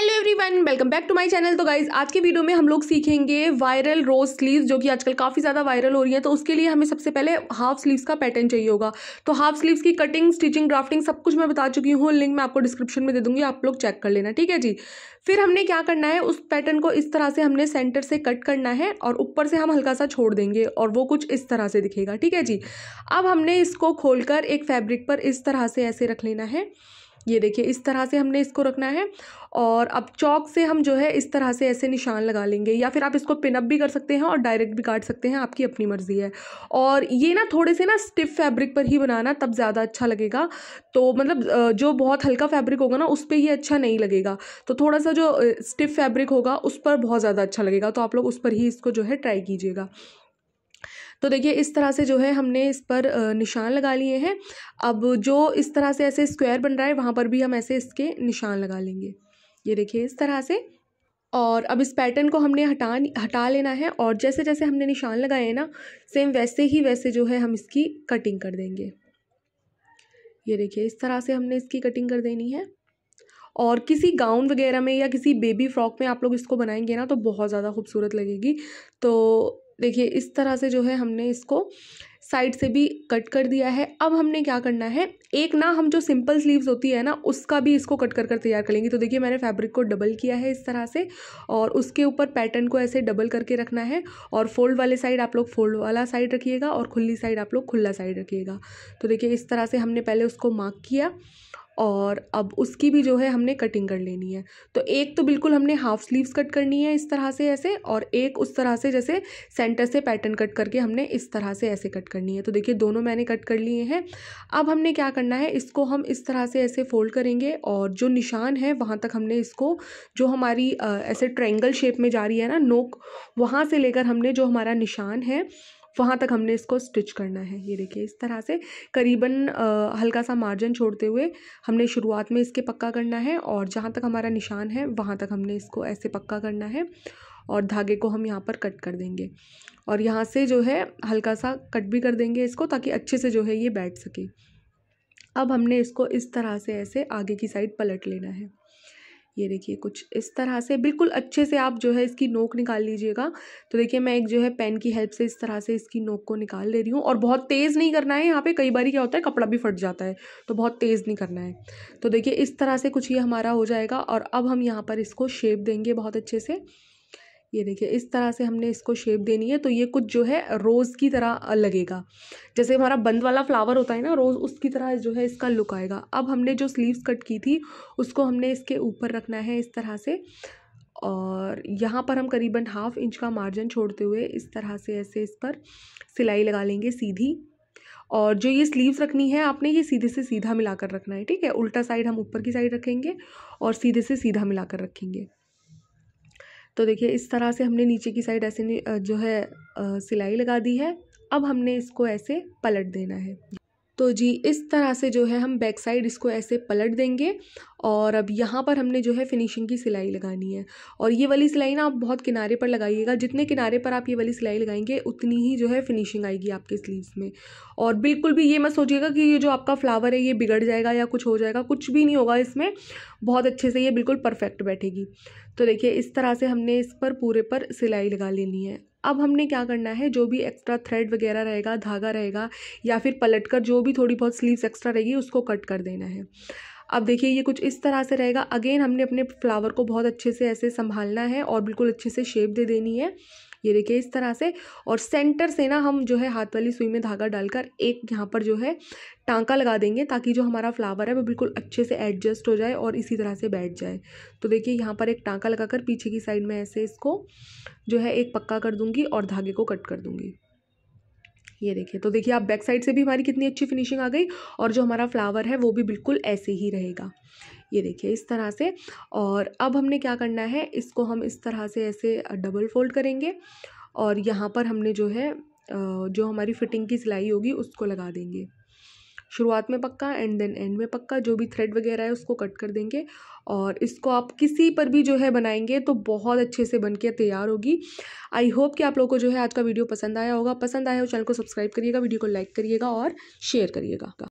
hello everyone welcome back to my channel तो guys आज के वीडियो में हम लोग सीखेंगे वायरल रोज स्लीव्स जो कि आजकल काफ़ी ज़्यादा वायरल हो रही है तो उसके लिए हमें सबसे पहले हाफ स्लीव्स का पैटर्न चाहिए होगा तो हाफ स्लीव्स की कटिंग स्टिचिंग ग्राफ्टिंग सब कुछ मैं बता चुकी हूँ लिंक मैं आपको डिस्क्रिप्शन में दे दूँगी आप लोग चेक कर लेना ठीक है जी फिर हमने क्या करना है उस पैटर्न को इस तरह से हमने सेंटर से कट करना है और ऊपर से हम हल्का सा छोड़ देंगे और वो कुछ इस तरह से दिखेगा ठीक है जी अब हमने इसको खोल एक फैब्रिक पर इस तरह से ऐसे रख लेना है ये देखिए इस तरह से हमने इसको रखना है और अब चौक से हम जो है इस तरह से ऐसे निशान लगा लेंगे या फिर आप इसको पिनअप भी कर सकते हैं और डायरेक्ट भी काट सकते हैं आपकी अपनी मर्ज़ी है और ये ना थोड़े से ना स्टिफ फैब्रिक पर ही बनाना तब ज़्यादा अच्छा लगेगा तो मतलब जो बहुत हल्का फैब्रिक होगा ना उस पर ही अच्छा नहीं लगेगा तो थोड़ा सा जो स्टिफ फैब्रिक होगा उस पर बहुत ज़्यादा अच्छा लगेगा तो आप लोग उस पर ही इसको जो है ट्राई कीजिएगा तो देखिए इस तरह से जो है हमने इस पर निशान लगा लिए हैं अब जो इस तरह से ऐसे स्क्वायर बन रहा है वहाँ पर भी हम ऐसे इसके निशान लगा लेंगे ये देखिए इस तरह से और अब इस पैटर्न को हमने हटा हटा लेना है और जैसे जैसे हमने निशान लगाए हैं ना सेम वैसे ही वैसे जो है हम इसकी कटिंग कर देंगे ये देखिए इस तरह से हमने इसकी कटिंग कर देनी है और किसी गाउन वगैरह में या किसी बेबी फ्रॉक में आप लोग इसको बनाएंगे ना तो बहुत ज़्यादा खूबसूरत लगेगी तो देखिए इस तरह से जो है हमने इसको साइड से भी कट कर दिया है अब हमने क्या करना है एक ना हम जो सिंपल स्लीव्स होती है ना उसका भी इसको कट कर कर तैयार करेंगे तो देखिए मैंने फैब्रिक को डबल किया है इस तरह से और उसके ऊपर पैटर्न को ऐसे डबल करके रखना है और फोल्ड वाले साइड आप लोग फोल्ड वाला साइड रखिएगा और खुली साइड आप लोग खुला साइड रखिएगा तो देखिए इस तरह से हमने पहले उसको मार्क किया और अब उसकी भी जो है हमने कटिंग कर लेनी है तो एक तो बिल्कुल हमने हाफ स्लीव्स कट करनी है इस तरह से ऐसे और एक उस तरह से जैसे सेंटर से पैटर्न कट करके हमने इस तरह से ऐसे कट करनी है तो देखिए दोनों मैंने कट कर लिए हैं अब हमने क्या करना है इसको हम इस तरह से ऐसे फोल्ड करेंगे और जो निशान है वहाँ तक हमने इसको जो हमारी ऐसे ट्रैंगल शेप में जा रही है ना नोक वहाँ से लेकर हमने जो हमारा निशान है वहाँ तक हमने इसको स्टिच करना है ये देखिए इस तरह से करीबन हल्का सा मार्जिन छोड़ते हुए हमने शुरुआत में इसके पक्का करना है और जहाँ तक हमारा निशान है वहाँ तक हमने इसको ऐसे पक्का करना है और धागे को हम यहाँ पर कट कर देंगे और यहाँ से जो है हल्का सा कट भी कर देंगे इसको ताकि अच्छे से जो है ये बैठ सके अब हमने इसको इस तरह से ऐसे आगे की साइड पलट लेना है ये देखिए कुछ इस तरह से बिल्कुल अच्छे से आप जो है इसकी नोक निकाल लीजिएगा तो देखिए मैं एक जो है पेन की हेल्प से इस तरह से इसकी नोक को निकाल ले रही हूँ और बहुत तेज़ नहीं करना है यहाँ पे कई बार क्या होता है कपड़ा भी फट जाता है तो बहुत तेज़ नहीं करना है तो देखिए इस तरह से कुछ ये हमारा हो जाएगा और अब हम यहाँ पर इसको शेप देंगे बहुत अच्छे से ये देखिए इस तरह से हमने इसको शेप देनी है तो ये कुछ जो है रोज़ की तरह लगेगा जैसे हमारा बंद वाला फ्लावर होता है ना रोज़ उसकी तरह जो है इसका लुक आएगा अब हमने जो स्लीव्स कट की थी उसको हमने इसके ऊपर रखना है इस तरह से और यहाँ पर हम करीबन हाफ इंच का मार्जिन छोड़ते हुए इस तरह से ऐसे इस पर सिलाई लगा लेंगे सीधी और जो ये स्लीव्स रखनी है आपने ये सीधे से सीधा मिलाकर रखना है ठीक है उल्टा साइड हम ऊपर की साइड रखेंगे और सीधे से सीधा मिलाकर रखेंगे तो देखिए इस तरह से हमने नीचे की साइड ऐसे जो है सिलाई लगा दी है अब हमने इसको ऐसे पलट देना है तो जी इस तरह से जो है हम बैक साइड इसको ऐसे पलट देंगे और अब यहाँ पर हमने जो है फिनिशिंग की सिलाई लगानी है और ये वाली सिलाई ना आप बहुत किनारे पर लगाइएगा जितने किनारे पर आप ये वाली सिलाई लगाएंगे उतनी ही जो है फिनिशिंग आएगी आपके स्लीव्स में और बिल्कुल भी ये मत सोचिएगा कि ये जो आपका फ्लावर है ये बिगड़ जाएगा या कुछ हो जाएगा कुछ भी नहीं होगा इसमें बहुत अच्छे से ये बिल्कुल परफेक्ट बैठेगी तो देखिए इस तरह से हमने इस पर पूरे पर सिलाई लगा लेनी है अब हमने क्या करना है जो भी एक्स्ट्रा थ्रेड वगैरह रहेगा धागा रहेगा या फिर पलट कर जो भी थोड़ी बहुत स्लीव्स एक्स्ट्रा रहेगी उसको कट कर देना है अब देखिए ये कुछ इस तरह से रहेगा अगेन हमने अपने फ्लावर को बहुत अच्छे से ऐसे संभालना है और बिल्कुल अच्छे से शेप दे देनी है ये देखिए इस तरह से और सेंटर से ना हम जो है हाथ वाली सुई में धागा डालकर एक यहाँ पर जो है टांका लगा देंगे ताकि जो हमारा फ्लावर है वो बिल्कुल अच्छे से एडजस्ट हो जाए और इसी तरह से बैठ जाए तो देखिए यहाँ पर एक टांका लगाकर पीछे की साइड में ऐसे इसको जो है एक पक्का कर दूँगी और धागे को कट कर दूँगी ये देखिए तो देखिए आप बैक साइड से भी हमारी कितनी अच्छी फिनिशिंग आ गई और जो हमारा फ्लावर है वो भी बिल्कुल ऐसे ही रहेगा ये देखिए इस तरह से और अब हमने क्या करना है इसको हम इस तरह से ऐसे डबल फोल्ड करेंगे और यहाँ पर हमने जो है जो हमारी फिटिंग की सिलाई होगी उसको लगा देंगे शुरुआत में पक्का एंड देन एंड में पक्का जो भी थ्रेड वगैरह है उसको कट कर देंगे और इसको आप किसी पर भी जो है बनाएंगे तो बहुत अच्छे से बन तैयार होगी आई होप कि आप लोगों को जो है आज का वीडियो पसंद आया होगा पसंद आया हो चैनल को सब्सक्राइब करिएगा वीडियो को लाइक करिएगा और शेयर करिएगा